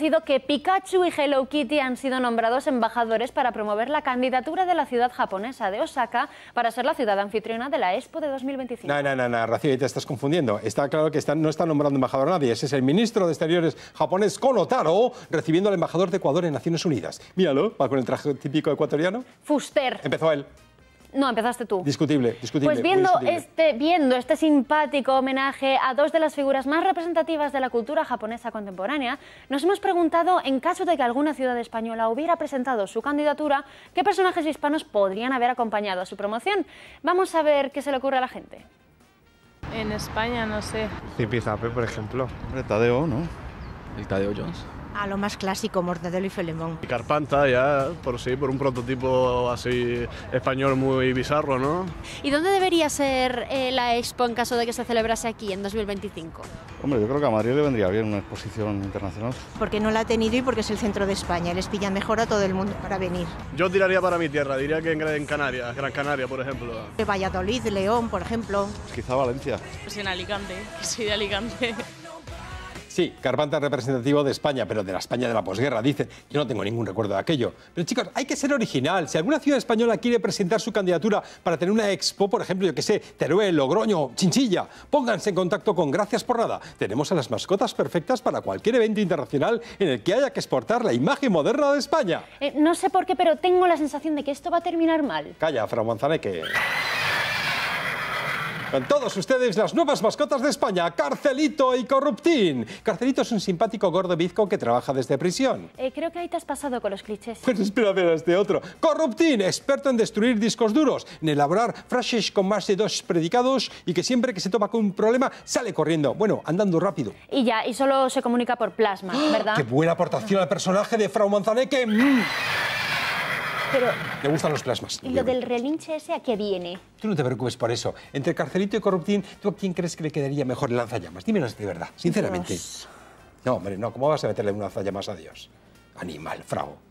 sido que Pikachu y Hello Kitty han sido nombrados embajadores para promover la candidatura de la ciudad japonesa de Osaka para ser la ciudad anfitriona de la Expo de 2025. No, no, no, no Rocío, te estás confundiendo. Está claro que no está nombrando embajador a nadie. Ese es el ministro de Exteriores japonés, Konotaro recibiendo al embajador de Ecuador en Naciones Unidas. Míralo, va con el traje típico ecuatoriano. Fuster. Empezó él. No, empezaste tú. Discutible, discutible. Pues viendo, Este, viendo este simpático homenaje a dos de las figuras más representativas de la cultura japonesa contemporánea, nos hemos preguntado, en caso de que alguna ciudad española hubiera presentado su candidatura, qué personajes hispanos podrían haber acompañado a su promoción. Vamos a ver qué se le ocurre a la gente. En España, no sé. Zipizape, por ejemplo. Hombre, ¿no? el Tadeo Jones. A lo más clásico, Mortadelo y Felemón. Y Carpanta, ya por sí, por un prototipo así español muy bizarro, ¿no? ¿Y dónde debería ser eh, la expo en caso de que se celebrase aquí en 2025? Hombre, yo creo que a Madrid le vendría bien una exposición internacional. Porque no la ha tenido y porque es el centro de España. Les pilla mejor a todo el mundo para venir. Yo tiraría para mi tierra, diría que en Canarias, Gran Canaria, por ejemplo. Valladolid, León, por ejemplo. quizá Valencia. Pues en Alicante, que soy de Alicante. Sí, Carpanta representativo de España, pero de la España de la posguerra, dice. Yo no tengo ningún recuerdo de aquello. Pero chicos, hay que ser original. Si alguna ciudad española quiere presentar su candidatura para tener una expo, por ejemplo, yo que sé, Teruel, Logroño, Chinchilla, pónganse en contacto con Gracias por Nada. Tenemos a las mascotas perfectas para cualquier evento internacional en el que haya que exportar la imagen moderna de España. Eh, no sé por qué, pero tengo la sensación de que esto va a terminar mal. Calla, Fra que... Con todos ustedes, las nuevas mascotas de España, Carcelito y Corruptín. Carcelito es un simpático gordo bizco que trabaja desde prisión. Eh, creo que ahí te has pasado con los clichés. Pues espera a este otro. Corruptín, experto en destruir discos duros, en elaborar frases con más de dos predicados y que siempre que se toma con un problema sale corriendo. Bueno, andando rápido. Y ya, y solo se comunica por plasma, ¡Ah! ¿verdad? ¡Qué buena aportación al personaje de Frau Manzaneque! Mm. Pero... gustan los plasmas. ¿Y lo del relinche ese a qué viene? Tú no te preocupes por eso. Entre Carcelito y Corruptín, ¿tú a quién crees que le quedaría mejor el lanzallamas? Dímelo de verdad, sinceramente. No, hombre, no. ¿Cómo vas a meterle un lanzallamas a Dios? Animal, frago.